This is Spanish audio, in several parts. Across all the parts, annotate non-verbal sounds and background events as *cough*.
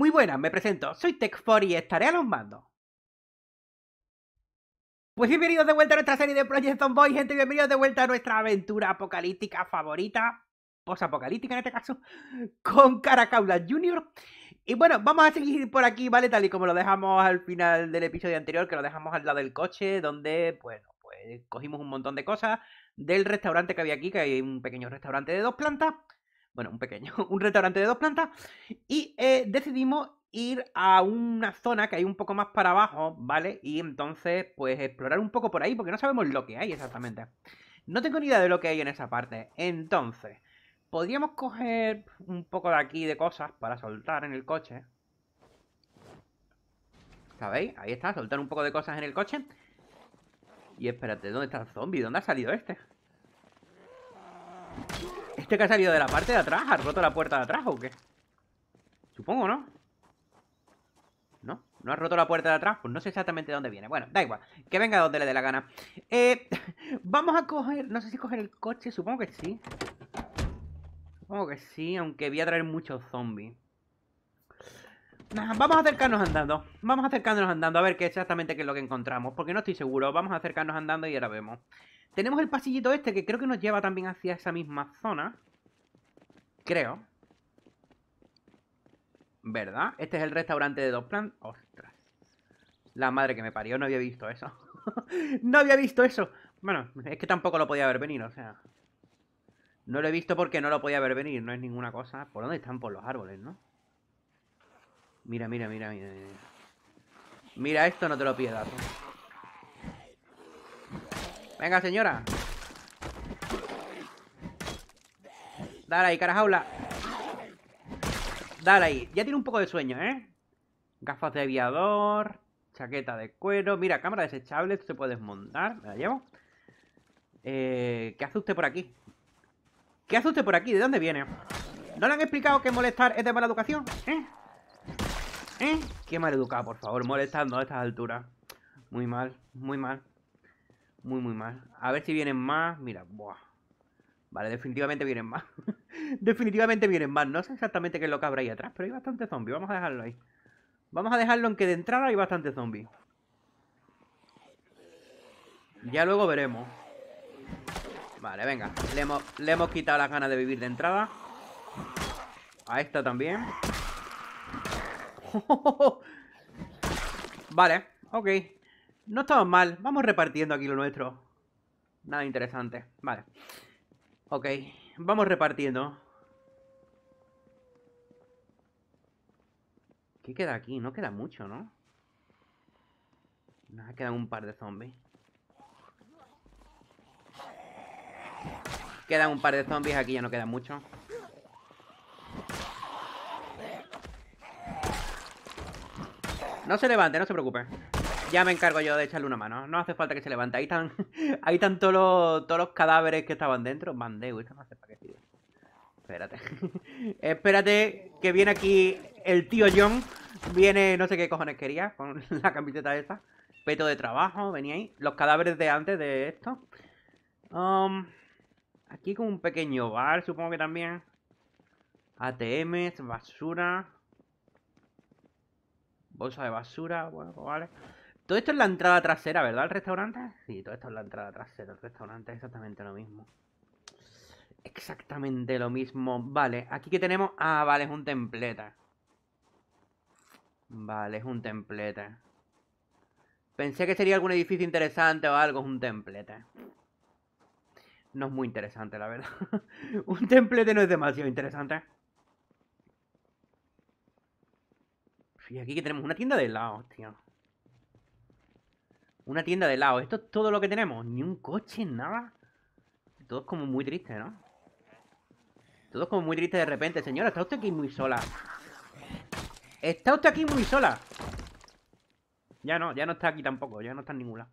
Muy buenas, me presento, soy Tech4 y estaré a los mandos. Pues bienvenidos de vuelta a nuestra serie de Project Zomboy, gente, bienvenidos de vuelta a nuestra aventura apocalíptica favorita, posapocalíptica en este caso, con Caracaula Jr. Y bueno, vamos a seguir por aquí, ¿vale? Tal y como lo dejamos al final del episodio anterior, que lo dejamos al lado del coche, donde, bueno, pues cogimos un montón de cosas del restaurante que había aquí, que hay un pequeño restaurante de dos plantas, bueno, un pequeño, *laughs* un restaurante de dos plantas, y eh, decidimos ir a una zona que hay un poco más para abajo, ¿vale? Y entonces, pues explorar un poco por ahí, porque no sabemos lo que hay exactamente. No tengo ni idea de lo que hay en esa parte. Entonces, podríamos coger un poco de aquí de cosas para soltar en el coche. ¿Sabéis? Ahí está, soltar un poco de cosas en el coche. Y espérate, ¿dónde está el zombie? ¿Dónde ha salido este? este que ha salido de la parte de atrás? ¿Ha roto la puerta de atrás o qué? Supongo, ¿no? ¿No? ¿No has roto la puerta de atrás? Pues no sé exactamente de dónde viene. Bueno, da igual. Que venga donde le dé la gana. Eh, *laughs* vamos a coger... No sé si coger el coche. Supongo que sí. Supongo que sí, aunque voy a traer muchos zombies vamos a acercarnos andando. Vamos a acercarnos andando a ver qué exactamente qué es lo que encontramos. Porque no estoy seguro. Vamos a acercarnos andando y ahora vemos. Tenemos el pasillito este que creo que nos lleva también hacia esa misma zona. Creo. ¿Verdad? Este es el restaurante de dos plantas. ¡Ostras! La madre que me parió, no había visto eso. *laughs* ¡No había visto eso! Bueno, es que tampoco lo podía haber venido, o sea... No lo he visto porque no lo podía haber venido no es ninguna cosa. ¿Por dónde están? Por los árboles, ¿no? Mira, mira, mira, mira. Mira esto, no te lo pierdas. Venga, señora. Dale ahí, carajaula Dale ahí. Ya tiene un poco de sueño, ¿eh? Gafas de aviador. Chaqueta de cuero. Mira, cámara desechable. Esto se puede desmontar. Me la llevo. Eh, ¿Qué hace usted por aquí? ¿Qué hace usted por aquí? ¿De dónde viene? ¿No le han explicado que molestar es de mala educación? ¿Eh? Qué mal educado, por favor, molestando a estas alturas. Muy mal, muy mal. Muy, muy mal. A ver si vienen más. Mira, buah. Vale, definitivamente vienen más. *laughs* definitivamente vienen más. No sé exactamente qué es lo que habrá ahí atrás, pero hay bastante zombie. Vamos a dejarlo ahí. Vamos a dejarlo en que de entrada hay bastante zombie. Ya luego veremos. Vale, venga. Le hemos, le hemos quitado las ganas de vivir de entrada. A esta también. *laughs* vale, ok. No estamos mal. Vamos repartiendo aquí lo nuestro. Nada interesante. Vale. Ok. Vamos repartiendo. ¿Qué queda aquí? No queda mucho, ¿no? Nada, quedan un par de zombies. Quedan un par de zombies aquí, ya no queda mucho. No se levante, no se preocupe. Ya me encargo yo de echarle una mano. No hace falta que se levante. Ahí están, *laughs* ahí todos, los, cadáveres que estaban dentro. Mandeo, esto no hace para Espérate. *laughs* Espérate que viene aquí el tío John. Viene, no sé qué cojones quería, con *laughs* la camiseta esa. Peto de trabajo, venía ahí. Los cadáveres de antes de esto. Um, aquí con un pequeño bar, supongo que también. ATM basura bolsa de basura, bueno, pues vale. Todo esto es la entrada trasera, ¿verdad? Al restaurante? Sí, todo esto es la entrada trasera. El restaurante es exactamente lo mismo. Exactamente lo mismo. Vale, aquí que tenemos... Ah, vale, es un templeta. Vale, es un templete Pensé que sería algún edificio interesante o algo, es un templete. No es muy interesante, la verdad. *laughs* un templete no es demasiado interesante. Y aquí que tenemos una tienda de helados, tío. Una tienda de helados. Esto es todo lo que tenemos. Ni un coche, nada. Todo es como muy triste, ¿no? Todo es como muy triste de repente. Señora, está usted aquí muy sola. Está usted aquí muy sola. Ya no, ya no está aquí tampoco. Ya no está en ningún lado.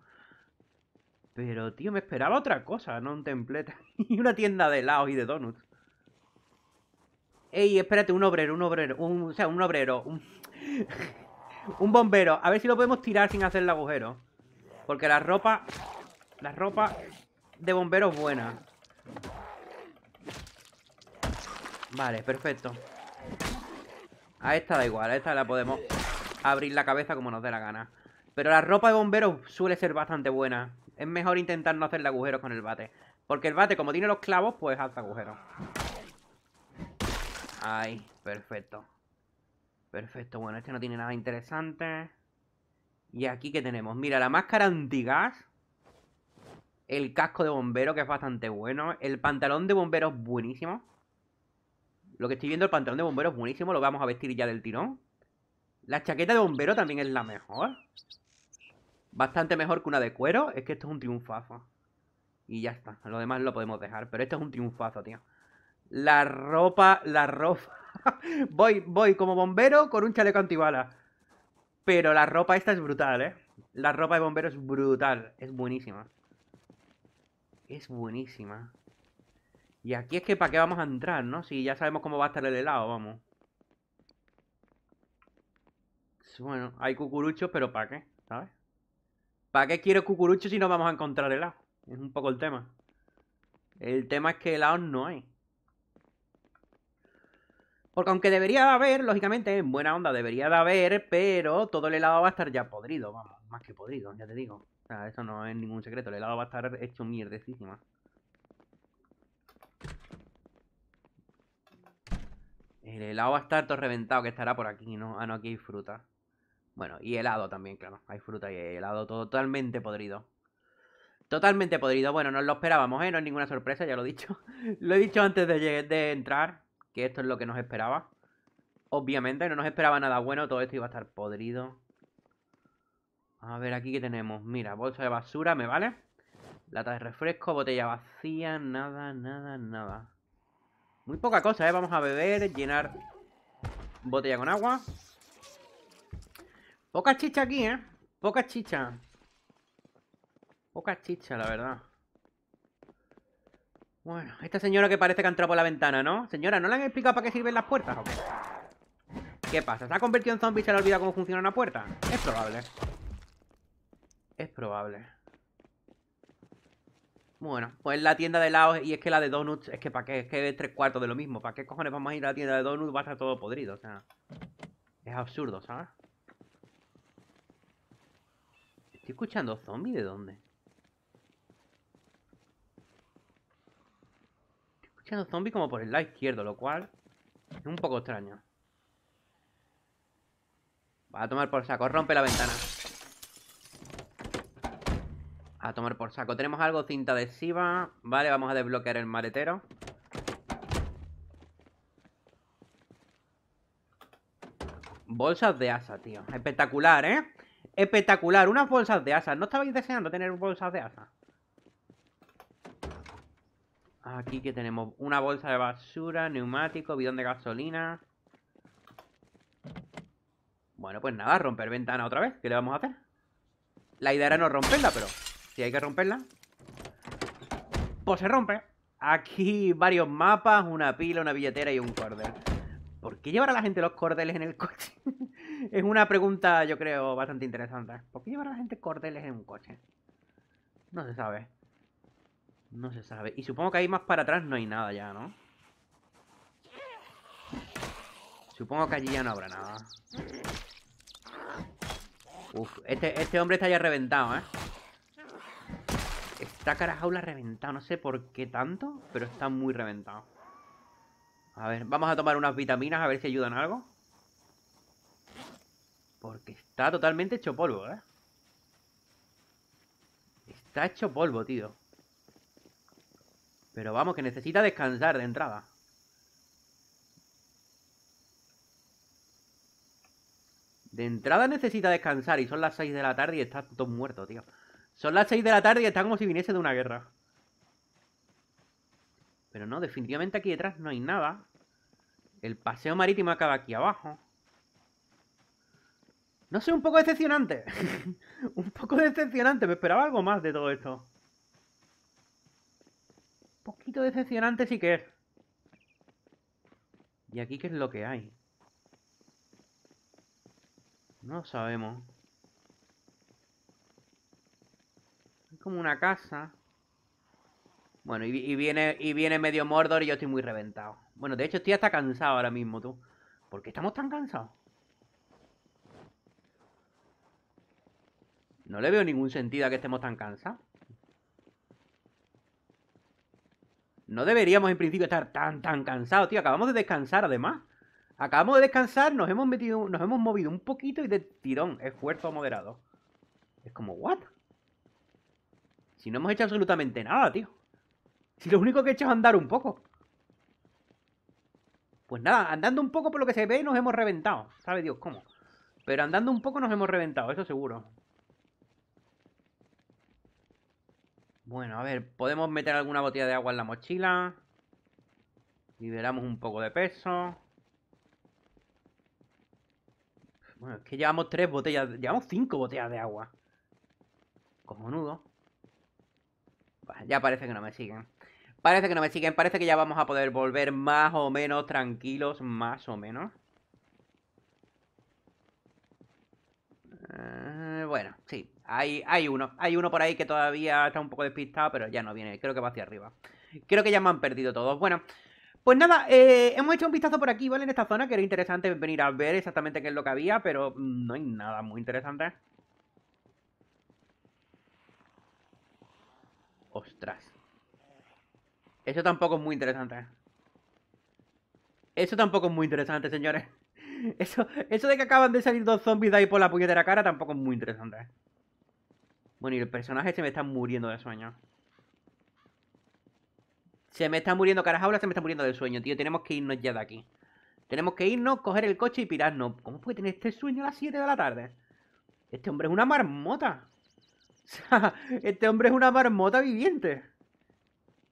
Pero, tío, me esperaba otra cosa, no un templete. *laughs* y una tienda de helados y de donuts. Ey, espérate, un obrero, un obrero, o sea, un obrero, un, *laughs* Un bombero. A ver si lo podemos tirar sin hacer el agujero. Porque la ropa... La ropa de bombero es buena. Vale, perfecto. A esta da igual. A esta la podemos abrir la cabeza como nos dé la gana. Pero la ropa de bombero suele ser bastante buena. Es mejor intentar no hacerle agujeros con el bate. Porque el bate, como tiene los clavos, pues hace agujeros. Ay, perfecto. Perfecto, bueno, este no tiene nada interesante. Y aquí que tenemos, mira, la máscara antigas. El casco de bombero, que es bastante bueno. El pantalón de bombero es buenísimo. Lo que estoy viendo, el pantalón de bombero es buenísimo. Lo vamos a vestir ya del tirón. La chaqueta de bombero también es la mejor. Bastante mejor que una de cuero. Es que esto es un triunfazo. Y ya está. Lo demás lo podemos dejar. Pero esto es un triunfazo, tío. La ropa, la ropa. *laughs* voy, voy como bombero con un chaleco antibala. Pero la ropa esta es brutal, ¿eh? La ropa de bombero es brutal. Es buenísima. Es buenísima. Y aquí es que para qué vamos a entrar, ¿no? Si ya sabemos cómo va a estar el helado, vamos. Bueno, hay cucuruchos, pero ¿para qué? ¿Sabes? ¿Para qué quiero cucuruchos si no vamos a encontrar helado? Es un poco el tema. El tema es que helados no hay. Porque aunque debería de haber, lógicamente, en buena onda debería de haber, pero todo el helado va a estar ya podrido, vamos, más que podrido, ya te digo. O sea, eso no es ningún secreto, el helado va a estar hecho mierdecísima. El helado va a estar todo reventado, que estará por aquí, ¿no? Ah, no, aquí hay fruta. Bueno, y helado también, claro. Hay fruta y helado totalmente podrido. Totalmente podrido. Bueno, no lo esperábamos, ¿eh? No es ninguna sorpresa, ya lo he dicho. *laughs* lo he dicho antes de entrar que esto es lo que nos esperaba. Obviamente, no nos esperaba nada bueno, todo esto iba a estar podrido. A ver, aquí que tenemos. Mira, bolsa de basura, ¿me vale? Lata de refresco, botella vacía, nada, nada, nada. Muy poca cosa, ¿eh? Vamos a beber, llenar botella con agua. Poca chicha aquí, ¿eh? Poca chicha. Poca chicha, la verdad. Bueno, esta señora que parece que ha entrado por la ventana, ¿no? Señora, ¿no le han explicado para qué sirven las puertas o qué? ¿Qué pasa? ¿Se ha convertido en zombie y se le olvidado cómo funciona una puerta? Es probable. Es probable. Bueno, pues la tienda de lado y es que la de donuts, es que para qué, es que es tres cuartos de lo mismo. ¿Para qué cojones vamos a ir a la tienda de donuts? Va a estar todo podrido, o sea. Es absurdo, ¿sabes? Estoy escuchando zombies de dónde. echando zombies como por el lado izquierdo, lo cual es un poco extraño. Va a tomar por saco, rompe la ventana. A tomar por saco. Tenemos algo, cinta adhesiva. Vale, vamos a desbloquear el maletero. Bolsas de asa, tío. Espectacular, ¿eh? Espectacular. Unas bolsas de asa. ¿No estabais deseando tener bolsas de asa? Aquí que tenemos una bolsa de basura, neumático, bidón de gasolina. Bueno, pues nada, romper ventana otra vez. ¿Qué le vamos a hacer? La idea era no romperla, pero si hay que romperla, pues se rompe. Aquí varios mapas, una pila, una billetera y un cordel. ¿Por qué llevar a la gente los cordeles en el coche? *laughs* es una pregunta, yo creo, bastante interesante. ¿Por qué llevar a la gente cordeles en un coche? No se sabe. No se sabe. Y supongo que ahí más para atrás no hay nada ya, ¿no? Supongo que allí ya no habrá nada. Uf, este, este hombre está ya reventado, ¿eh? Está la reventado. No sé por qué tanto, pero está muy reventado. A ver, vamos a tomar unas vitaminas a ver si ayudan algo. Porque está totalmente hecho polvo, ¿eh? Está hecho polvo, tío. Pero vamos, que necesita descansar de entrada. De entrada necesita descansar y son las 6 de la tarde y está todo muerto, tío. Son las 6 de la tarde y está como si viniese de una guerra. Pero no, definitivamente aquí detrás no hay nada. El paseo marítimo acaba aquí abajo. No sé, un poco decepcionante. *laughs* un poco decepcionante. Me esperaba algo más de todo esto poquito decepcionante sí que es. ¿Y aquí qué es lo que hay? No sabemos. Es como una casa. Bueno, y, viene, y viene medio Mordor y yo estoy muy reventado. Bueno, de hecho estoy hasta cansado ahora mismo, tú. ¿Por qué estamos tan cansados? No le veo ningún sentido a que estemos tan cansados. no deberíamos en principio estar tan, tan cansados, tío. Acabamos de descansar, además. Acabamos de descansar, nos hemos metido, nos hemos movido un poquito y de tirón, esfuerzo moderado. Es como, ¿what? Si no hemos hecho absolutamente nada, tío. Si lo único que he hecho es andar un poco. Pues nada, andando un poco por lo que se ve nos hemos reventado. ¿Sabe Dios cómo? Pero andando un poco nos hemos reventado, eso seguro. Bueno, a ver, podemos meter alguna botella de agua en la mochila. Liberamos un poco de peso. Bueno, es que llevamos tres botellas... Llevamos cinco botellas de agua. Como nudo ya parece que no me siguen. Parece que no me siguen. Parece que ya vamos a poder volver más o menos tranquilos. Más o menos. Eh, bueno, sí. Hay, uno, hay uno por ahí que todavía está un poco despistado, pero ya no viene, creo que va hacia arriba. Creo que ya me han perdido todos. Bueno, pues nada, eh, hemos hecho un vistazo por aquí, ¿vale? En esta zona, que era interesante venir a ver exactamente qué es lo que había, pero no hay nada muy interesante. Ostras. Eso tampoco es muy interesante. Eso tampoco es muy interesante, señores. *laughs* Eso, eso de que acaban de salir dos zombies de ahí por la puñetera cara tampoco es muy interesante. Bueno, y el personaje se me está muriendo de sueño. Se me está muriendo, Carajaula se me está muriendo de sueño, tío. Tenemos que irnos ya de aquí. Tenemos que irnos, coger el coche y pirarnos. ¿Cómo puede tener este sueño a las 7 de la tarde? Este hombre es una marmota. *laughs* este hombre es una marmota viviente.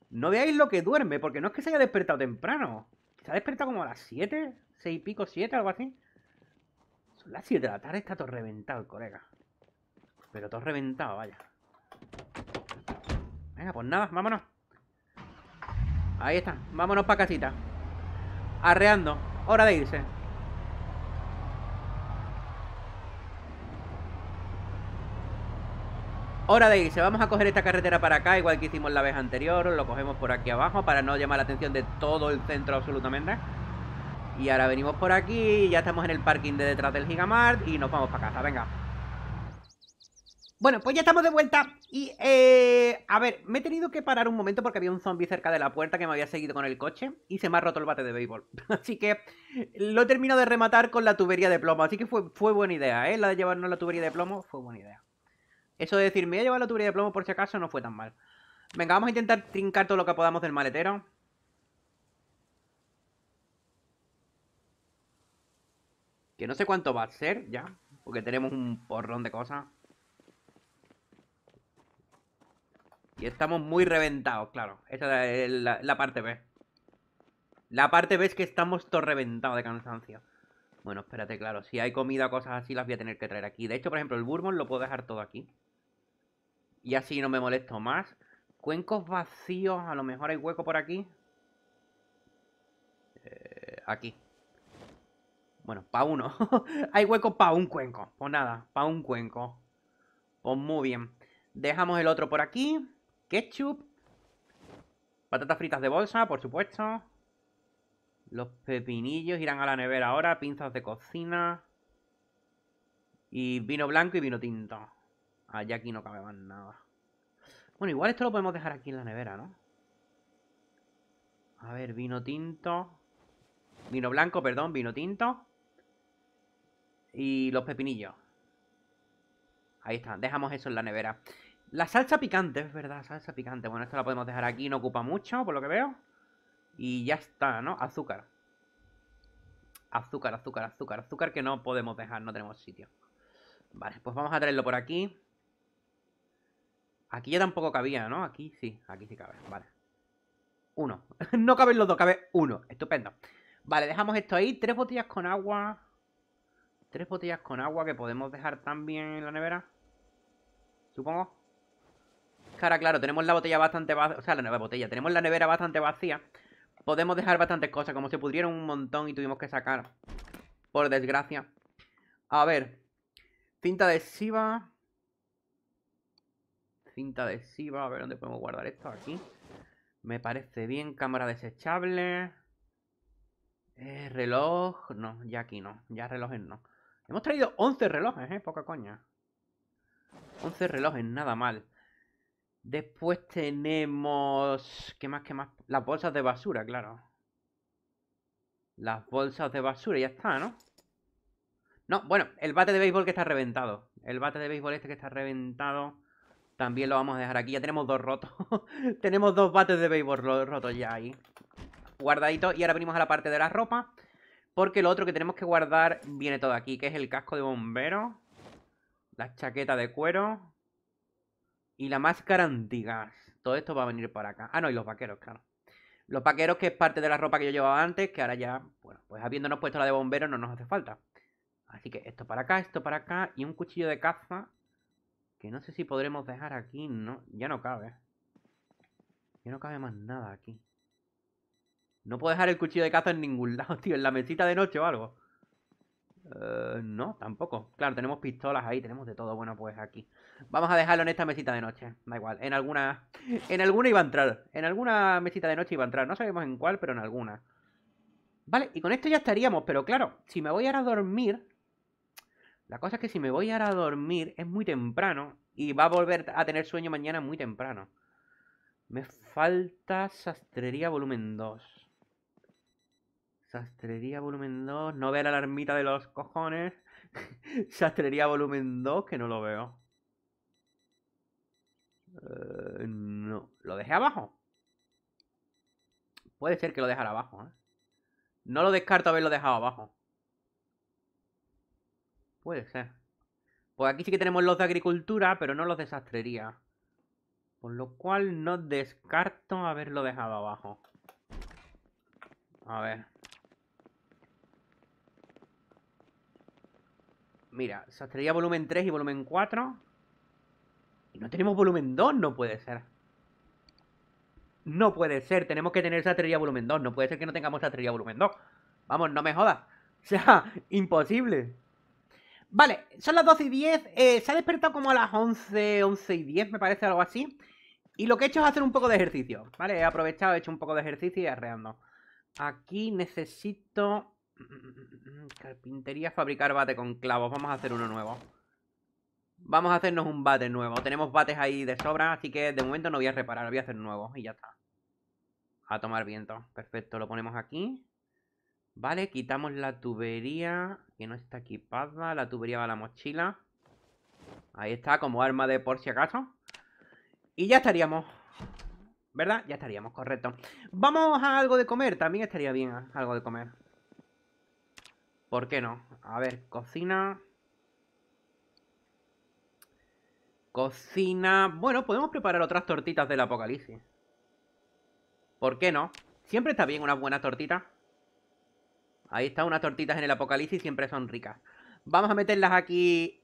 No veáis lo que duerme, porque no es que se haya despertado temprano. Se ha despertado como a las 7, 6 y pico, 7, algo así. Son las 7 de la tarde, está todo reventado colega. Pero todo reventado, vaya. Venga, pues nada, vámonos. Ahí está, vámonos para casita. Arreando, hora de irse. Hora de irse, vamos a coger esta carretera para acá, igual que hicimos la vez anterior, lo cogemos por aquí abajo para no llamar la atención de todo el centro absolutamente. Y ahora venimos por aquí, ya estamos en el parking de detrás del Gigamart y nos vamos para casa, venga. Bueno, pues ya estamos de vuelta. Y, eh, a ver, me he tenido que parar un momento porque había un zombie cerca de la puerta que me había seguido con el coche y se me ha roto el bate de béisbol. *laughs* Así que lo termino de rematar con la tubería de plomo. Así que fue, fue buena idea, ¿eh? La de llevarnos la tubería de plomo fue buena idea. Eso de decir, me voy a llevar la tubería de plomo por si acaso no fue tan mal. Venga, vamos a intentar trincar todo lo que podamos del maletero. Que no sé cuánto va a ser ya, porque tenemos un porrón de cosas. Y estamos muy reventados, claro. Esa es la, parte B. La parte B es que estamos todos reventados de cansancio. Bueno, espérate, claro. Si hay comida o cosas así, las voy a tener que traer aquí. De hecho, por ejemplo, el Bourbon lo puedo dejar todo aquí. Y así no me molesto más. Cuencos vacíos. A lo mejor hay hueco por aquí. Eh, aquí. Bueno, pa' uno. *laughs* hay hueco para un cuenco. Pues nada, para un cuenco. Pues muy bien. Dejamos el otro por aquí. Ketchup. Patatas fritas de bolsa, por supuesto. Los pepinillos irán a la nevera ahora. Pinzas de cocina. Y vino blanco y vino tinto. Allá aquí no cabe más nada. Bueno, igual esto lo podemos dejar aquí en la nevera, ¿no? A ver, vino tinto. Vino blanco, perdón, vino tinto. Y los pepinillos. Ahí está, dejamos eso en la nevera. La salsa picante, es verdad, salsa picante. Bueno, esto la podemos dejar aquí, no ocupa mucho, por lo que veo. Y ya está, ¿no? Azúcar. Azúcar, azúcar, azúcar, azúcar que no podemos dejar, no tenemos sitio. Vale, pues vamos a traerlo por aquí. Aquí ya tampoco cabía, ¿no? Aquí sí, aquí sí cabe, vale. Uno. *laughs* no caben los dos, cabe uno. Estupendo. Vale, dejamos esto ahí. Tres botellas con agua. Tres botellas con agua que podemos dejar también en la nevera. Supongo. Cara, claro, tenemos la botella bastante vacía. O sea, la nueva botella. Tenemos la nevera bastante vacía. Podemos dejar bastantes cosas. Como se pudrieron un montón y tuvimos que sacar. Por desgracia. A ver. Cinta adhesiva. Cinta adhesiva. A ver dónde podemos guardar esto. Aquí. Me parece bien. Cámara desechable. Eh, reloj. No, ya aquí no. Ya relojes no. Hemos traído 11 relojes, ¿eh? Poca coña. 11 relojes, nada mal. Después tenemos... ¿Qué más, qué más? Las bolsas de basura, claro. Las bolsas de basura, ya está, ¿no? No, bueno, el bate de béisbol que está reventado. El bate de béisbol este que está reventado también lo vamos a dejar aquí. Ya tenemos dos rotos. *laughs* tenemos dos bates de béisbol rotos ya ahí. Guardaditos. Y ahora venimos a la parte de la ropa. Porque lo otro que tenemos que guardar viene todo aquí, que es el casco de bombero. La chaqueta de cuero. Y la máscara antigas. Todo esto va a venir para acá. Ah, no, y los vaqueros, claro. Los vaqueros, que es parte de la ropa que yo llevaba antes, que ahora ya, bueno, pues habiéndonos puesto la de bombero no nos hace falta. Así que esto para acá, esto para acá, y un cuchillo de caza, que no sé si podremos dejar aquí, ¿no? Ya no cabe. Ya no cabe más nada aquí. No puedo dejar el cuchillo de caza en ningún *laughs* lado, tío, en la mesita de noche o algo. Eh, no, tampoco. Claro, tenemos pistolas ahí, tenemos de todo. Bueno, pues aquí. Vamos a dejarlo en esta mesita de noche. Da igual. En alguna. En alguna iba a entrar. En alguna mesita de noche iba a entrar. No sabemos en cuál, pero en alguna. Vale, y con esto ya estaríamos. Pero claro, si me voy ahora a dormir. La cosa es que si me voy ahora a dormir es muy temprano. Y va a volver a tener sueño mañana muy temprano. Me falta sastrería volumen 2. Sastrería volumen 2. No ver a la ermita de los cojones. *laughs* Sastrería volumen 2, que no lo veo. Eh, no. ¿Lo dejé abajo? Puede ser que lo dejara abajo, ¿eh? No lo descarto haberlo dejado abajo. Puede ser. Pues aquí sí que tenemos los de agricultura, pero no los de sastrería. Por lo cual no descarto haberlo dejado abajo. A ver. Mira, sastrería volumen 3 y volumen 4. Y no tenemos volumen 2, no puede ser. No puede ser, tenemos que tener sastrería volumen 2. No puede ser que no tengamos sastrería volumen 2. Vamos, no me jodas. *laughs* O sea, imposible. Vale, son las 12 y 10. Eh, se ha despertado como a las 11, 11 y 10, me parece, algo así. Y lo que he hecho es hacer un poco de ejercicio, ¿vale? He aprovechado, he hecho un poco de ejercicio y arreando. Aquí necesito *laughs* Carpintería, fabricar bate con clavos. Vamos a hacer uno nuevo. Vamos a hacernos un bate nuevo. Tenemos bates ahí de sobra, así que de momento no voy a reparar. Voy a hacer nuevo y ya está. A tomar viento. Perfecto, lo ponemos aquí. Vale, quitamos la tubería que no está equipada. La tubería va a la mochila. Ahí está, como arma de por si acaso. Y ya estaríamos. ¿Verdad? Ya estaríamos, correcto. Vamos a algo de comer. También estaría bien ¿eh? algo de comer. ¿Por qué no? A ver, cocina. Cocina. Bueno, podemos preparar otras tortitas del apocalipsis. ¿Por qué no? Siempre está bien una buena tortita Ahí está, unas tortitas en el apocalipsis siempre son ricas. Vamos a meterlas aquí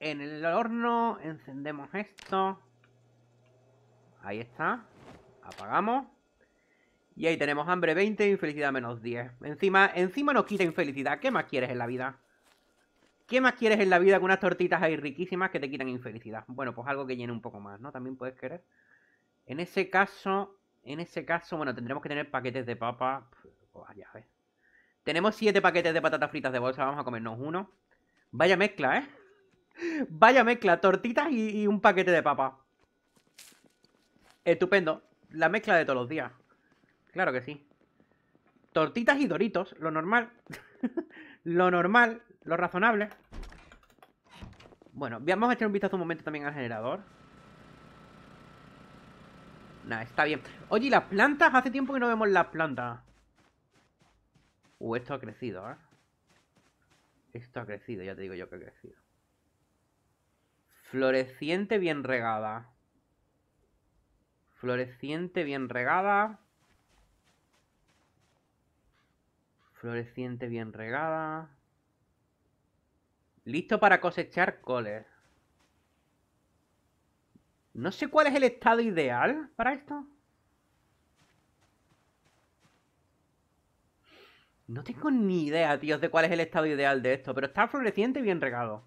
en el horno. Encendemos esto. Ahí está. Apagamos. Y ahí tenemos hambre 20, infelicidad menos 10. Encima, encima nos quita infelicidad. ¿Qué más quieres en la vida? ¿Qué más quieres en la vida que unas tortitas ahí riquísimas que te quitan infelicidad? Bueno, pues algo que llene un poco más, ¿no? También puedes querer. En ese caso, en ese caso, bueno, tendremos que tener paquetes de papa. Oh, tenemos 7 paquetes de patatas fritas de bolsa, vamos a comernos uno. Vaya mezcla, ¿eh? *laughs* Vaya mezcla, tortitas y, y un paquete de papa. Estupendo, la mezcla de todos los días. Claro que sí. Tortitas y doritos, lo normal. *laughs* lo normal, lo razonable. Bueno, vamos a echar un vistazo un momento también al generador. Nada, está bien. Oye, ¿y las plantas? Hace tiempo que no vemos las plantas. Uh, esto ha crecido, ¿eh? Esto ha crecido, ya te digo yo que ha crecido. Floreciente bien regada. Floreciente bien regada. Floreciente bien regada. Listo para cosechar coles. No sé cuál es el estado ideal para esto. No tengo ni idea, tíos, de cuál es el estado ideal de esto, pero está floreciente y bien regado.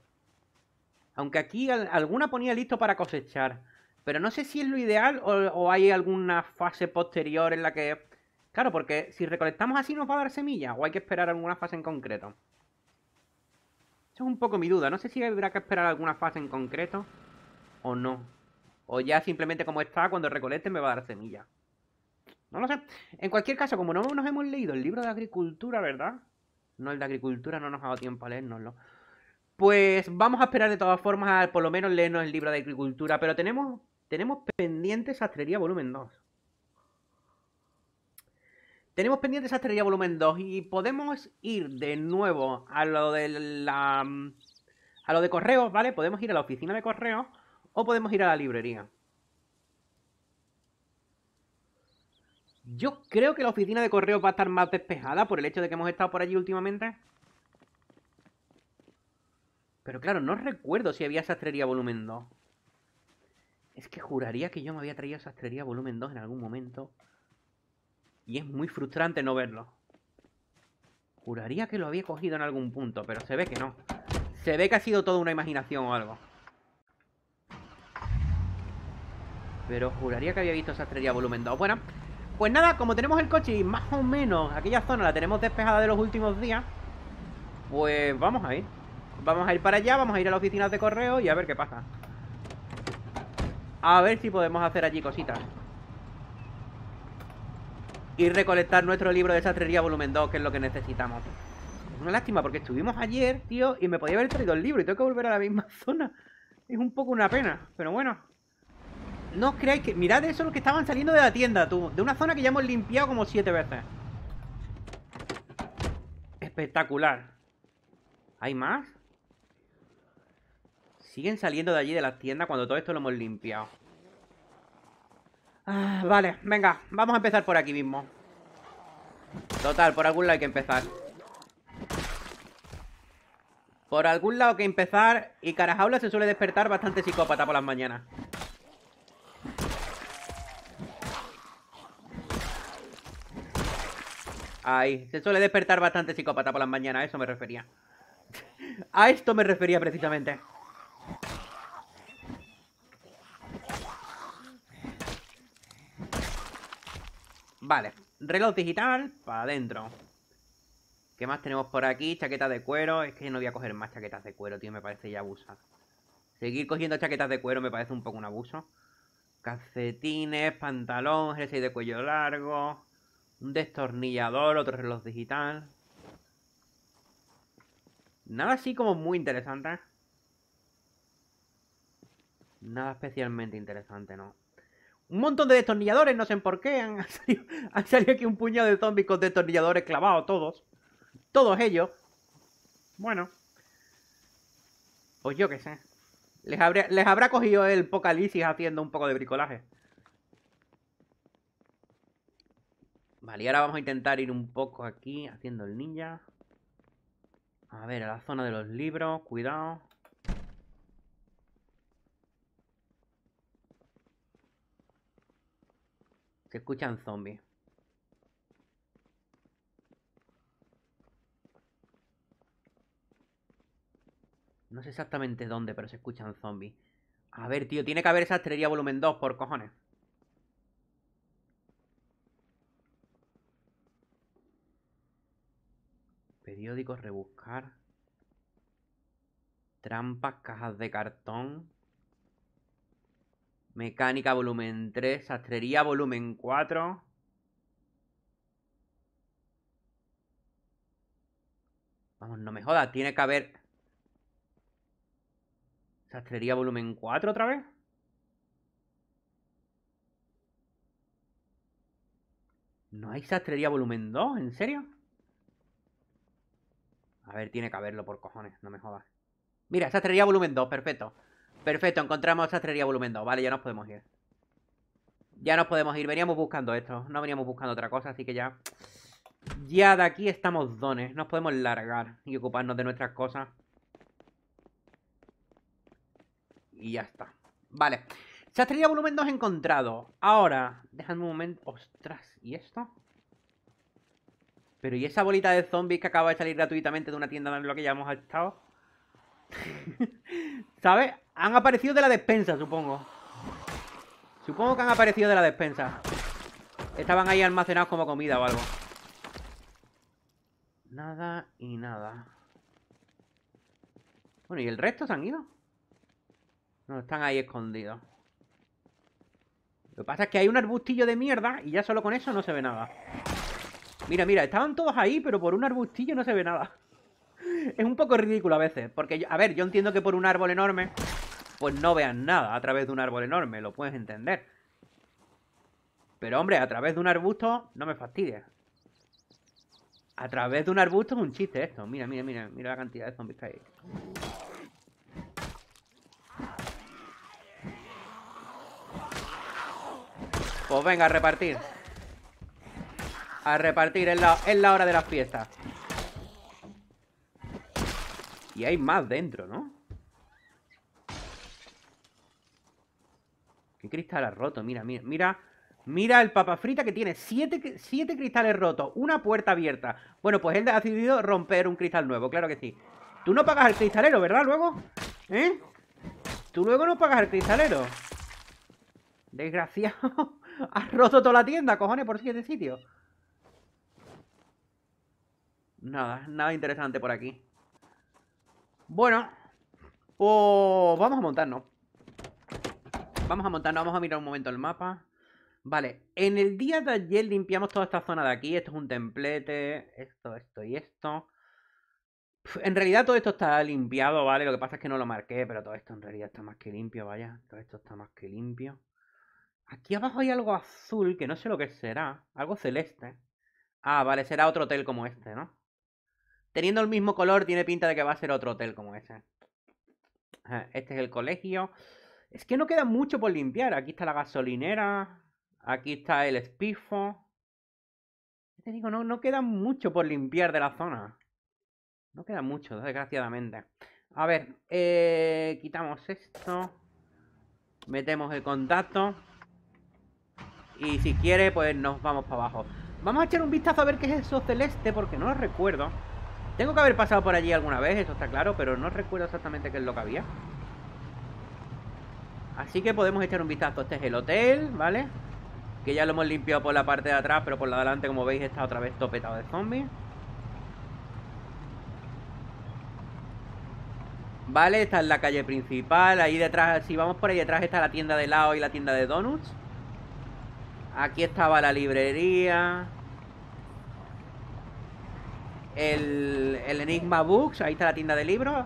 Aunque aquí alguna ponía listo para cosechar. Pero no sé si es lo ideal o, o hay alguna fase posterior en la que Claro, porque si recolectamos así nos va a dar semillas o hay que esperar alguna fase en concreto. Esa es un poco mi duda. No sé si habrá que esperar alguna fase en concreto o no. O ya simplemente como está, cuando recolecte me va a dar semilla No lo sé. En cualquier caso, como no nos hemos leído el libro de agricultura, ¿verdad? No, el de agricultura no nos ha dado tiempo a leernoslo. Pues vamos a esperar de todas formas a por lo menos leernos el libro de agricultura. Pero tenemos, tenemos pendiente sastrería volumen 2. Tenemos pendiente Sastrería Volumen 2 y podemos ir de nuevo a lo de la. Mm, a lo de correos, ¿vale? Podemos ir a la oficina de correos o podemos ir a la librería. Yo creo que la oficina de correos va a estar más despejada por el hecho de que hemos estado por allí últimamente. Pero claro, no recuerdo si había Sastrería Volumen 2. Es que juraría que yo me había traído Sastrería Volumen 2 en algún momento. Y es muy frustrante no verlo. Juraría que lo había cogido en algún punto, pero se ve que no. Se ve que ha sido toda una imaginación o algo. Pero juraría que había visto esa estrella volumen 2. Bueno, pues nada, como tenemos el coche y más o menos aquella zona la tenemos despejada de los últimos días, pues vamos a ir. Vamos a ir para allá, vamos a ir a la oficinas de correo y a ver qué pasa. A ver si podemos hacer allí cositas y recolectar nuestro libro de sastrería volumen 2, que es lo que necesitamos. una lástima porque estuvimos ayer, tío, y me podía haber traído el libro y tengo que volver a la misma *laughs* zona. Es un poco una pena, pero bueno. No os creáis que... Mirad eso los que estaban saliendo de la tienda, tú. De una zona que ya hemos limpiado como siete veces. Espectacular. ¿Hay más? Siguen saliendo de allí de la tienda cuando todo esto lo hemos limpiado. Ah, vale, venga, vamos a empezar por aquí mismo. Total, por algún lado hay que empezar. Por algún lado hay que empezar y Carajaula se suele despertar bastante psicópata por las mañanas. Ay, se suele despertar bastante psicópata por las mañanas, eso me refería. *laughs* a esto me refería precisamente. Vale, reloj digital para adentro. ¿Qué más tenemos por aquí? Chaquetas de cuero. Es que no voy a coger más chaquetas de cuero, tío. Me parece ya abusa. Seguir cogiendo chaquetas de cuero me parece un poco un abuso. Calcetines, pantalón, jersey de cuello largo. Un destornillador, otro reloj digital. Nada así como muy interesante. Nada especialmente interesante, ¿no? Un montón de destornilladores, no sé por qué. *laughs* Han salido, aquí un puñado de zombies con destornilladores clavados todos. Todos ellos. Bueno. Pues yo qué sé. Les, les habrá cogido el apocalipsis haciendo un poco de bricolaje. Vale, y ahora vamos a intentar ir un poco aquí haciendo el ninja. A ver, a la zona de los libros, cuidado. Se escuchan zombies. No sé exactamente dónde, pero se escuchan zombies. A ver, tío, tiene que haber esa estrella volumen 2, por cojones. Periódicos, rebuscar. Trampas, cajas de cartón. Mecánica volumen 3, sastrería volumen 4. Vamos, no me jodas, tiene que haber... Sastrería volumen 4 otra vez. ¿No hay sastrería volumen 2? ¿En serio? A ver, tiene que haberlo por cojones, no me jodas. Mira, sastrería volumen 2, perfecto. Perfecto, encontramos sastrería volumen 2. Vale, ya nos podemos ir. Ya nos podemos ir. Veníamos buscando esto. No veníamos buscando otra cosa, así que ya... Ya de aquí estamos dones. Nos podemos largar y ocuparnos de nuestras cosas. Y ya está. Vale. Sastrería volumen 2 encontrado. Ahora, déjame un momento. Ostras, ¿y esto? Pero ¿y esa bolita de zombies que acaba de salir gratuitamente de una tienda en la que ya hemos estado? *laughs* ¿Sabes? Han aparecido de la despensa, supongo. Supongo que han aparecido de la despensa. Estaban ahí almacenados como comida o algo. Nada y nada. Bueno, ¿y el resto se han ido? No, están ahí escondidos. Lo que pasa es que hay un arbustillo de mierda y ya solo con eso no se ve nada. Mira, mira, estaban todos ahí, pero por un arbustillo no se ve nada es un poco ridículo a veces. Porque, a ver, yo entiendo que por un árbol enorme, pues no veas nada a través de un árbol enorme, lo puedes entender. Pero, hombre, a través de un arbusto, no me fastidies. A través de un arbusto es un chiste esto. Mira, mira, mira, mira la cantidad de zombies que hay. Pues venga, a repartir. A repartir, es la, la hora de las fiestas. Y hay más dentro, ¿no? ¿Qué cristal ha roto? Mira, mira, mira. Mira el papa frita que tiene siete, cristales rotos, una puerta abierta. Bueno, pues él ha decidido romper un cristal nuevo, claro que sí. Tú no pagas el cristalero, ¿verdad? Luego, ¿eh? Tú luego no pagas el cristalero. Desgraciado. *laughs* Has roto toda la tienda, cojones, por siete sitios. Nada, nada interesante por aquí. Bueno, vamos a montarnos. Vamos a montarnos, vamos a mirar un momento el mapa. Vale, en el día de ayer limpiamos toda esta zona de aquí. Esto es un templete, esto, esto y esto. En realidad todo esto está limpiado, ¿vale? Lo que pasa es que no lo marqué, pero todo esto en realidad está más que limpio, vaya. Todo esto está más que limpio. Aquí abajo hay algo azul que no sé lo que será. Algo celeste. Ah, vale, será otro hotel como este, ¿no? Teniendo el mismo color, tiene pinta de que va a ser otro hotel como ese. Este es el colegio. Es que no queda mucho por limpiar. Aquí está la gasolinera. Aquí está el espifo. Te digo, no, no queda mucho por limpiar de la zona. No queda mucho, desgraciadamente. A ver, eh, quitamos esto. Metemos el contacto. Y si quiere, pues nos vamos para abajo. Vamos a echar un vistazo a ver qué es eso celeste, porque no lo recuerdo. Tengo que haber pasado por allí alguna vez, eso está claro, pero no recuerdo exactamente qué es lo que había. Así que podemos echar un vistazo. Este es el hotel, ¿vale? Que ya lo hemos limpiado por la parte de atrás, pero por la delante como veis, está otra vez topetado de zombies. Vale, esta es la calle principal. Ahí detrás, si vamos por ahí detrás, está la tienda de helado y la tienda de donuts. Aquí estaba la librería el, Enigma Books, ahí está la tienda de libros,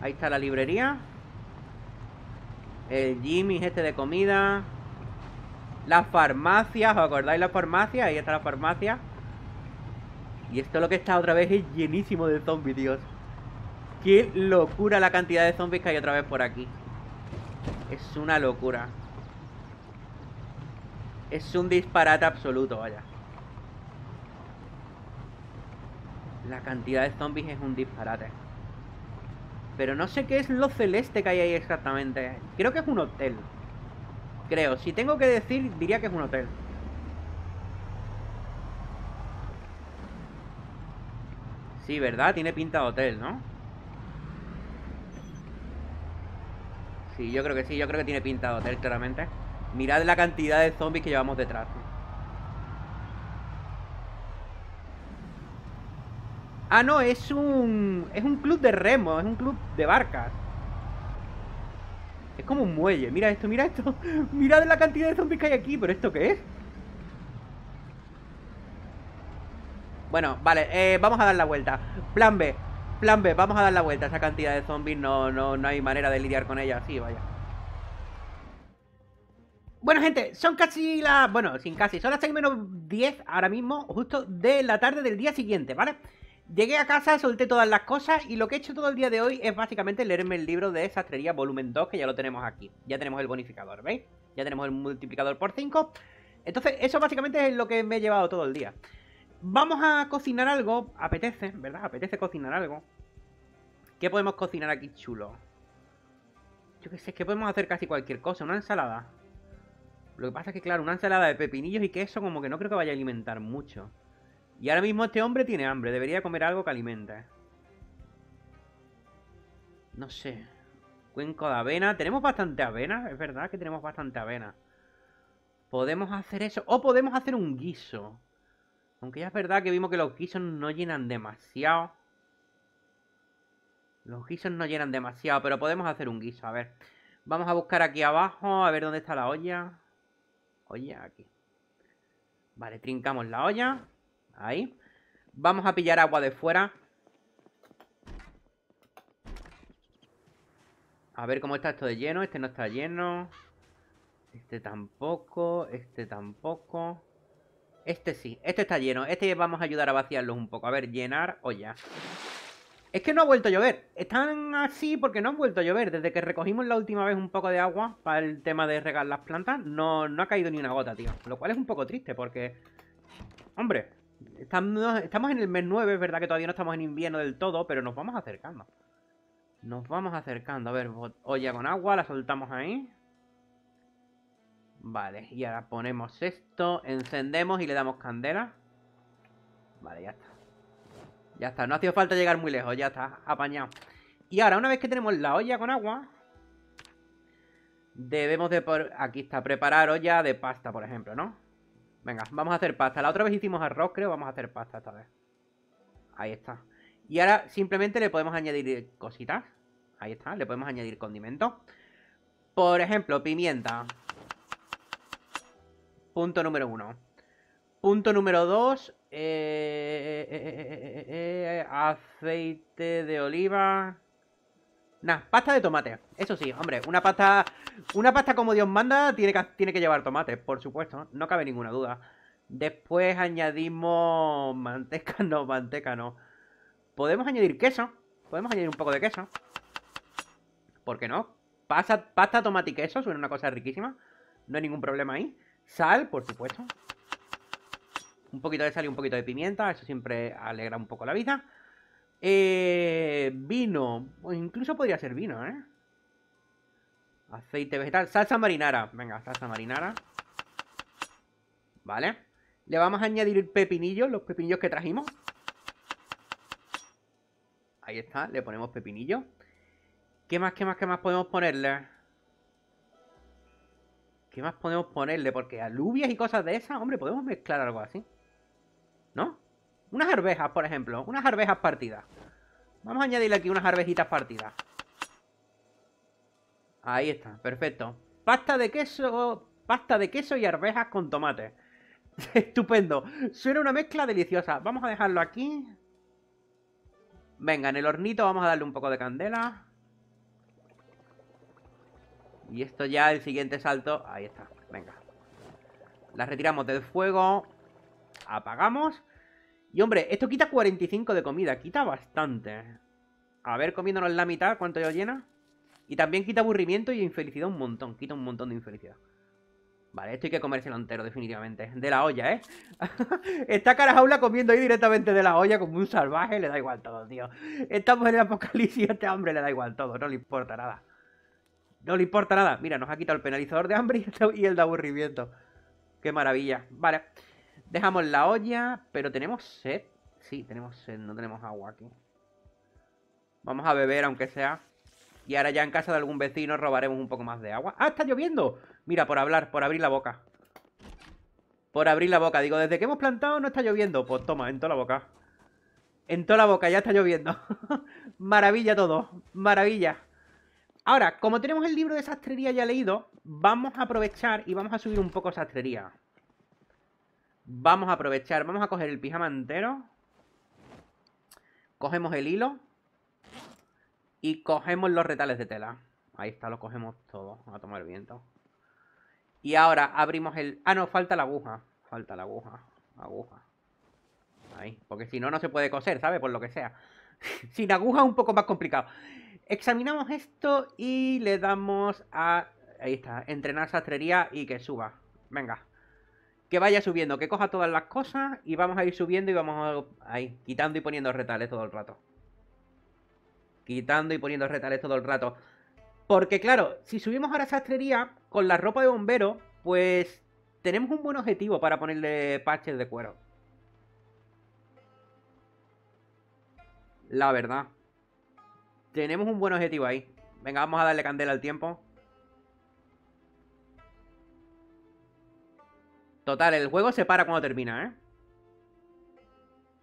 ahí está la librería, el Jimmy este de comida, La farmacias, ¿os acordáis la farmacia? Ahí está la farmacia. Y esto lo que está otra vez es llenísimo de zombies, Dios. Qué locura la cantidad de zombies que hay otra vez por aquí. Es una locura. Es un disparate absoluto, vaya. La cantidad de zombies es un disparate. Pero no sé qué es lo celeste que hay ahí exactamente. Creo que es un hotel. Creo. Si tengo que decir, diría que es un hotel. Sí, ¿verdad? Tiene pinta de hotel, ¿no? Sí, yo creo que sí. Yo creo que tiene pinta de hotel, claramente. Mirad la cantidad de zombies que llevamos detrás. Ah, no, es un. Es un club de remo, es un club de barcas. Es como un muelle. Mira esto, mira esto. *laughs* Mirad la cantidad de zombies que hay aquí, pero ¿esto qué es? Bueno, vale, eh, vamos a dar la vuelta. Plan B, plan B, vamos a dar la vuelta. Esa cantidad de zombies no, no, no hay manera de lidiar con ella Sí, vaya. Bueno, gente, son casi las... Bueno, sin casi, son las 6 menos 10 ahora mismo, justo de la tarde del día siguiente, ¿vale? Llegué a casa, solté todas las cosas y lo que he hecho todo el día de hoy es básicamente leerme el libro de Sastrería Volumen 2, que ya lo tenemos aquí. Ya tenemos el bonificador, ¿veis? Ya tenemos el multiplicador por 5. Entonces, eso básicamente es lo que me he llevado todo el día. Vamos a cocinar algo. Apetece, ¿verdad? Apetece cocinar algo. ¿Qué podemos cocinar aquí chulo? Yo qué sé, es que podemos hacer casi cualquier cosa. Una ensalada. Lo que pasa es que, claro, una ensalada de pepinillos y queso como que no creo que vaya a alimentar mucho. Y ahora mismo este hombre tiene hambre. Debería comer algo que alimente No sé. Cuenco de avena. Tenemos bastante avena. Es verdad que tenemos bastante avena. Podemos hacer eso. O podemos hacer un guiso. Aunque ya es verdad que vimos que los guisos no llenan demasiado. Los guisos no llenan demasiado. Pero podemos hacer un guiso. A ver. Vamos a buscar aquí abajo. A ver dónde está la olla. Olla aquí. Vale, trincamos la olla. Ahí. Vamos a pillar agua de fuera. A ver cómo está esto de lleno. Este no está lleno. Este tampoco. Este tampoco. Este sí. Este está lleno. Este vamos a ayudar a vaciarlos un poco. A ver, llenar O ya. Es que no ha vuelto a llover. Están así porque no han vuelto a llover. Desde que recogimos la última vez un poco de agua para el tema de regar las plantas, no, no ha caído ni una gota, tío. Lo cual es un poco triste porque... Hombre, Estamos, en el mes 9, es verdad que todavía no estamos en invierno del todo, pero nos vamos acercando. Nos vamos acercando. A ver, olla con agua, la soltamos ahí. Vale, y ahora ponemos esto, encendemos y le damos candela. Vale, ya está. Ya está, no ha sido falta llegar muy lejos, ya está, apañado. Y ahora, una vez que tenemos la olla con agua, debemos de... Por... Aquí está, preparar olla de pasta, por ejemplo, ¿no? Venga, vamos a hacer pasta. La otra vez hicimos arroz, creo. Vamos a hacer pasta esta vez. Ahí está. Y ahora simplemente le podemos añadir cositas. Ahí está. Le podemos añadir condimentos. Por ejemplo, pimienta. Punto número uno. Punto número dos. Eh, eh, eh, aceite de oliva. Nah, pasta de tomate. Eso sí, hombre, una pasta. Una pasta como Dios manda tiene que, llevar tomate, por supuesto. No cabe ninguna duda. Después añadimos. Manteca, *laughs* no, manteca, no. Podemos añadir queso. Podemos añadir un poco de queso. ¿Por qué no? Pasta, pasta tomate y queso, suena una cosa riquísima. No hay ningún problema ahí. Sal, por supuesto. Un poquito de sal y un poquito de pimienta, eso siempre alegra un poco la vida. Eh, vino. incluso podría ser vino, ¿eh? Aceite vegetal. Salsa marinara. Venga, salsa marinara. Vale. Le vamos a añadir pepinillos, los pepinillos que trajimos. Ahí está, le ponemos pepinillo. ¿Qué más, qué más, qué más podemos ponerle? ¿Qué más podemos ponerle? Porque alubias y cosas de esas, hombre, podemos mezclar algo así. ¿No? Unas arvejas, por ejemplo. Unas arvejas partidas. Vamos a añadirle aquí unas arvejitas partidas. Ahí está, perfecto. Pasta de queso, pasta de queso y arvejas con tomate. *laughs* Estupendo. Suena una mezcla deliciosa. Vamos a dejarlo aquí. Venga, en el hornito vamos a darle un poco de candela. Y esto ya, el siguiente salto... Ahí está, venga. La retiramos del fuego. Apagamos. Y hombre, esto quita 45 de comida, quita bastante. A ver, comiéndonos la mitad, ¿cuánto ya llena? Y también quita aburrimiento y infelicidad un montón, quita un montón de infelicidad. Vale, esto hay que comérselo entero, definitivamente. De la olla, ¿eh? *laughs* Está Carajaula comiendo ahí directamente de la olla como un salvaje, le da igual todo, tío. Estamos en el apocalipsis *laughs* este hambre le da igual todo, no le importa nada. No le importa nada. Mira, nos ha quitado el penalizador de hambre y el de aburrimiento. Qué maravilla. Vale. Dejamos la olla, pero tenemos sed. Sí, tenemos sed, no tenemos agua aquí. Vamos a beber, aunque sea. Y ahora ya en casa de algún vecino robaremos un poco más de agua. ¡Ah, está lloviendo! Mira, por hablar, por abrir la boca. Por abrir la boca. Digo, desde que hemos plantado no está lloviendo. Pues toma, en toda la boca. En toda la boca, ya está lloviendo. *laughs* maravilla todo, maravilla. Ahora, como tenemos el libro de sastrería ya leído, vamos a aprovechar y vamos a subir un poco sastrería. Vamos a aprovechar. Vamos a coger el pijama entero. Cogemos el hilo. Y cogemos los retales de tela. Ahí está, lo cogemos todo. A tomar viento. Y ahora abrimos el... Ah, no, falta la aguja. Falta la aguja. Aguja. Ahí. Porque si no, no se puede coser, ¿sabe? Por lo que sea. *laughs* Sin aguja un poco más complicado. Examinamos esto y le damos a... Ahí está. Entrenar sastrería y que suba. Venga que vaya subiendo, que coja todas las cosas y vamos a ir subiendo y vamos a ir quitando y poniendo retales todo el rato. Quitando y poniendo retales todo el rato. Porque claro, si subimos a la sastrería con la ropa de bombero, pues tenemos un buen objetivo para ponerle parches de cuero. La verdad. Tenemos un buen objetivo ahí. Venga, vamos a darle candela al tiempo. Total, el juego se para cuando termina, ¿eh?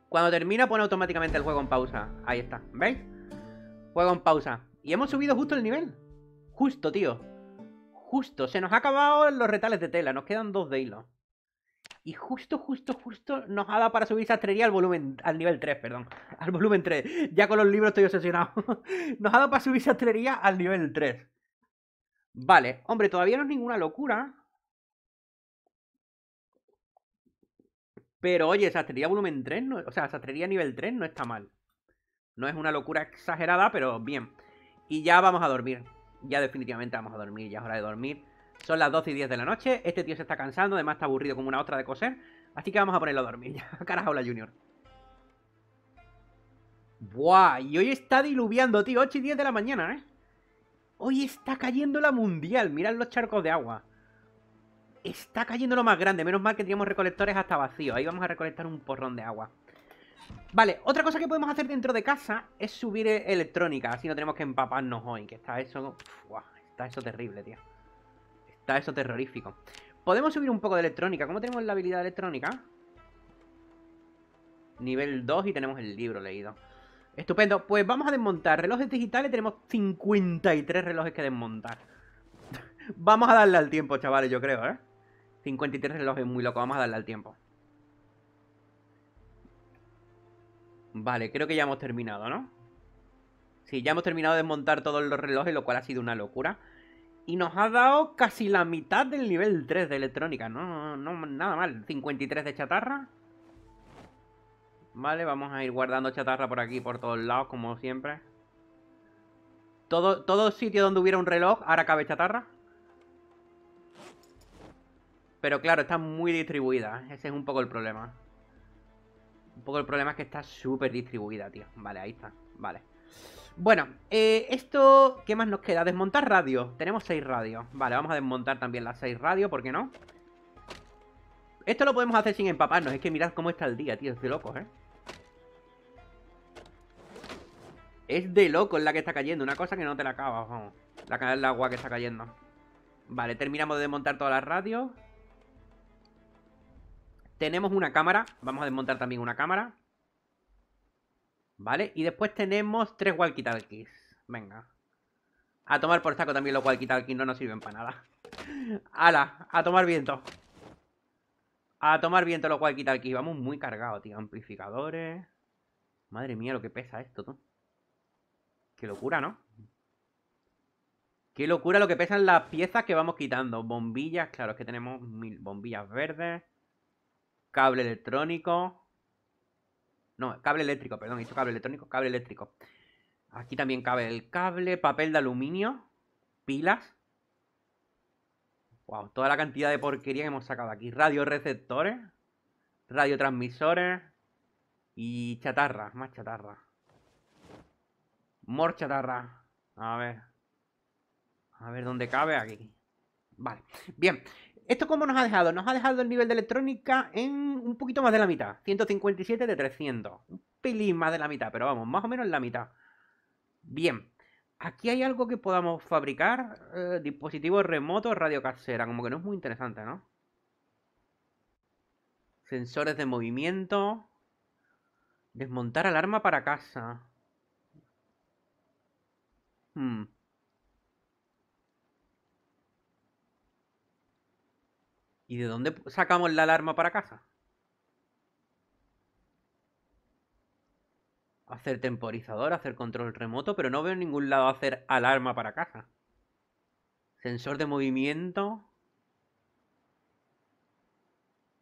Cuando termina pone automáticamente el juego en pausa. Ahí está, ¿veis? Juego en pausa. Y hemos subido justo el nivel. Justo, tío. Justo. Se nos ha acabado los retales de tela. Nos quedan dos de hilo. Y justo, justo, justo nos ha dado para subir sastrería al volumen, al nivel 3, perdón. *laughs* Al volumen 3. Ya con los libros estoy obsesionado. *laughs* nos ha dado para subir sastrería al nivel 3. Vale. Hombre, todavía no es ninguna locura. Pero oye, sastrería volumen 3, o sea, sastrería nivel 3 no está mal. No es una locura exagerada, pero bien. Y ya vamos a dormir. Ya definitivamente vamos a dormir, ya es hora de dormir. Son las 12 y 10 de la noche, este tío se está cansando, además está aburrido como una otra de coser. Así que vamos a ponerlo a dormir ya. *laughs* Carajo la Junior. Buah, y hoy está diluviando, tío. 8 y 10 de la mañana, ¿eh? Hoy está cayendo la mundial. Mirad los charcos de agua. Está cayendo lo más grande. Menos mal que teníamos recolectores hasta vacío. Ahí vamos a recolectar un porrón de agua. Vale, otra cosa que podemos hacer dentro de casa es subir e- electrónica. Así no tenemos que empaparnos hoy. Que está eso... está eso terrible, tío. Está eso terrorífico. Podemos subir un poco de electrónica. ¿Cómo tenemos la habilidad electrónica? Nivel 2 y tenemos el libro leído. Estupendo. Pues vamos a desmontar relojes digitales. Tenemos 53 relojes que desmontar. *laughs* vamos a darle al tiempo, chavales, yo creo, ¿eh? 53 relojes, muy loco. Vamos a darle al tiempo. Vale, creo que ya hemos terminado, ¿no? Sí, ya hemos terminado de montar todos los relojes, lo cual ha sido una locura. Y nos ha dado casi la mitad del nivel 3 de electrónica. No, no, nada mal. 53 de chatarra. Vale, vamos a ir guardando chatarra por aquí, por todos lados, como siempre. Todo, todo sitio donde hubiera un reloj, ahora cabe chatarra. Pero claro, está muy distribuida. ¿eh? Ese es un poco el problema. Un poco el problema es que está súper distribuida, tío. Vale, ahí está. Vale. Bueno, eh, esto... ¿Qué más nos queda? Desmontar radio. Tenemos seis radios. Vale, vamos a desmontar también las seis radios, ¿por qué no? Esto lo podemos hacer sin empaparnos. Es que mirad cómo está el día, tío. Es de locos, ¿eh? Es de locos la que está cayendo. Una cosa que no te la acabas, La La, el agua que está cayendo. Vale, terminamos de desmontar todas las radios. Tenemos una cámara. Vamos a desmontar también una cámara. ¿Vale? Y después tenemos tres walkie-talkies. Venga. A tomar por saco también los walkie-talkies. No nos sirven para nada. ¡Hala! A tomar viento. A tomar viento los walkie-talkies. Vamos muy cargados, tío. Amplificadores. Madre mía, lo que pesa esto, tú. Qué locura, ¿no? Qué locura lo que pesan las piezas que vamos quitando. Bombillas, claro, es que tenemos mil bombillas verdes cable electrónico. No, cable eléctrico, perdón, he cable electrónico, cable eléctrico. Aquí también cabe el cable, papel de aluminio, pilas. Wow, toda la cantidad de porquería que hemos sacado aquí. Radioreceptores, radiotransmisores y chatarra, más chatarra. More chatarra. A ver. A ver dónde cabe aquí. Vale. Bien. ¿Esto cómo nos ha dejado? Nos ha dejado el nivel de electrónica en un poquito más de la mitad. 157 de 300. Un pelín más de la mitad, pero vamos, más o menos la mitad. Bien. Aquí hay algo que podamos fabricar. Dispositivo eh, dispositivos remotos, radio Como que no es muy interesante, ¿no? Sensores de movimiento. Desmontar alarma para casa. Hmm. ¿Y de dónde sacamos la alarma para casa? Hacer temporizador, hacer control remoto, pero no veo en ningún lado hacer alarma para casa. Sensor de movimiento.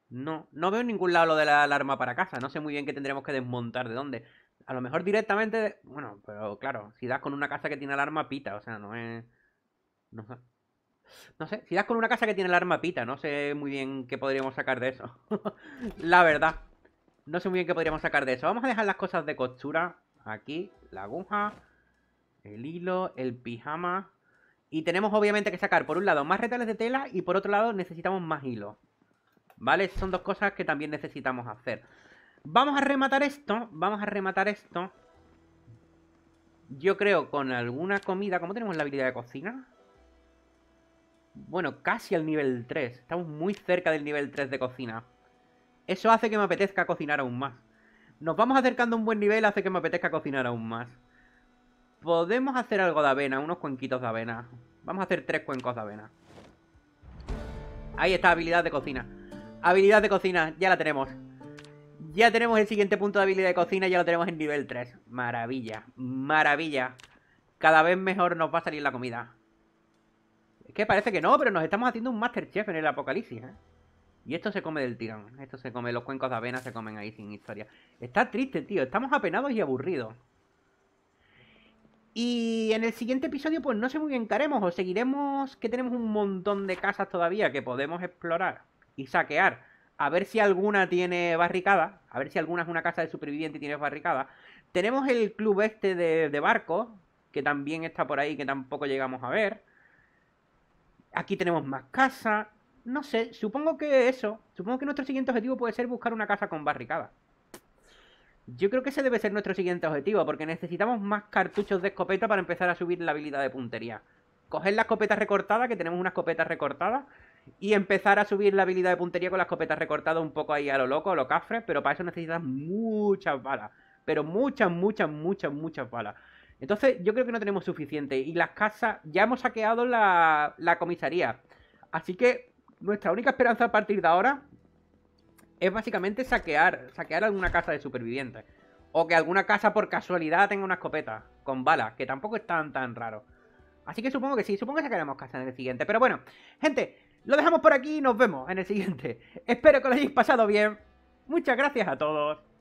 No, no veo en ningún lado lo de la alarma para casa. No sé muy bien qué tendremos que desmontar de dónde. A lo mejor directamente... Bueno, pero claro, si das con una casa que tiene alarma, pita. O sea, no es... No sé, si das con una casa que tiene el arma pita, no sé muy bien qué podríamos sacar de eso. *laughs* la verdad, no sé muy bien qué podríamos sacar de eso. Vamos a dejar las cosas de costura aquí, la aguja, el hilo, el pijama. Y tenemos obviamente que sacar por un lado más retales de tela y por otro lado necesitamos más hilo. ¿Vale? Son dos cosas que también necesitamos hacer. Vamos a rematar esto, vamos a rematar esto. Yo creo con alguna comida... ¿Cómo tenemos la habilidad de cocina? Bueno, casi al nivel 3. Estamos muy cerca del nivel 3 de cocina. Eso hace que me apetezca cocinar aún más. Nos vamos acercando a un buen nivel, hace que me apetezca cocinar aún más. Podemos hacer algo de avena, unos cuenquitos de avena. Vamos a hacer tres cuencos de avena. Ahí está, habilidad de cocina. Habilidad de cocina, ya la tenemos. Ya tenemos el siguiente punto de habilidad de cocina, ya lo tenemos en nivel 3. Maravilla, maravilla. Cada vez mejor nos va a salir la comida que parece que no, pero nos estamos haciendo un Masterchef en el apocalipsis, ¿eh? Y esto se come del tirón. Esto se come, los cuencos de avena se comen ahí sin historia. Está triste, tío. Estamos apenados y aburridos. Y en el siguiente episodio, pues no sé muy bien qué haremos. O seguiremos que tenemos un montón de casas todavía que podemos explorar y saquear. A ver si alguna tiene barricada. A ver si alguna es una casa de superviviente y tiene barricada. Tenemos el club este de, de barcos, que también está por ahí, que tampoco llegamos a ver. Aquí tenemos más casa, No sé, supongo que eso. Supongo que nuestro siguiente objetivo puede ser buscar una casa con barricada. Yo creo que ese debe ser nuestro siguiente objetivo, porque necesitamos más cartuchos de escopeta para empezar a subir la habilidad de puntería. Coger la escopeta recortada, que tenemos una escopeta recortada, y empezar a subir la habilidad de puntería con la escopeta recortada un poco ahí a lo loco, a lo cafre, pero para eso necesitas muchas balas. Pero muchas, muchas, muchas, muchas balas. Entonces, yo creo que no tenemos suficiente. Y las casas, ya hemos saqueado la, comisaría. Así que nuestra única esperanza a partir de ahora es básicamente saquear, saquear alguna casa de supervivientes. O que alguna casa por casualidad tenga una escopeta con balas, que tampoco es tan, tan raro. Así que supongo que sí, supongo que sacaremos casa en el siguiente. Pero bueno, gente, lo dejamos por aquí y nos vemos en el siguiente. *laughs* Espero que lo hayáis pasado bien. Muchas gracias a todos.